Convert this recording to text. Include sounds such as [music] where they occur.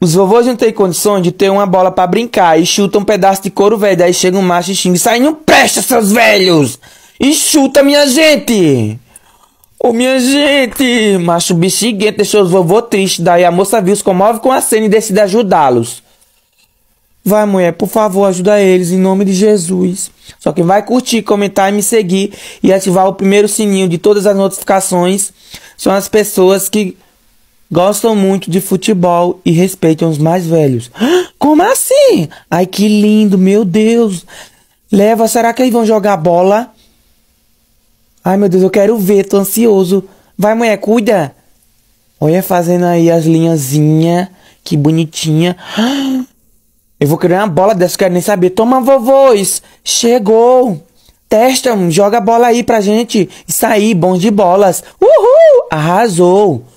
Os vovôs não têm condições de ter uma bola para brincar e chutam um pedaço de couro velho. Daí chega um macho e xinga. Sai, não presta, seus velhos! E chuta, minha gente! Ô, minha gente! Macho bexiguento deixou os vovô tristes. Daí a moça viu, os comove com a cena e decide ajudá-los. Vai, mulher, por favor, ajuda eles em nome de Jesus. Só quem vai curtir, comentar e me seguir e ativar o primeiro sininho de todas as notificações. São as pessoas que Gostam muito de futebol e respeitam os mais velhos. [gasps] Como assim? Ai, que lindo, meu Deus. Leva, será que eles vão jogar bola? Ai, meu Deus, eu quero ver, tô ansioso. Vai, mulher, cuida. Olha, fazendo aí as linhazinhas. Que bonitinha. [gasps] Eu vou querer uma bola dessa, quero nem saber. Toma, vovôs. Chegou. Testa, joga a bola aí pra gente. Isso aí, bons de bolas. Uhul, arrasou.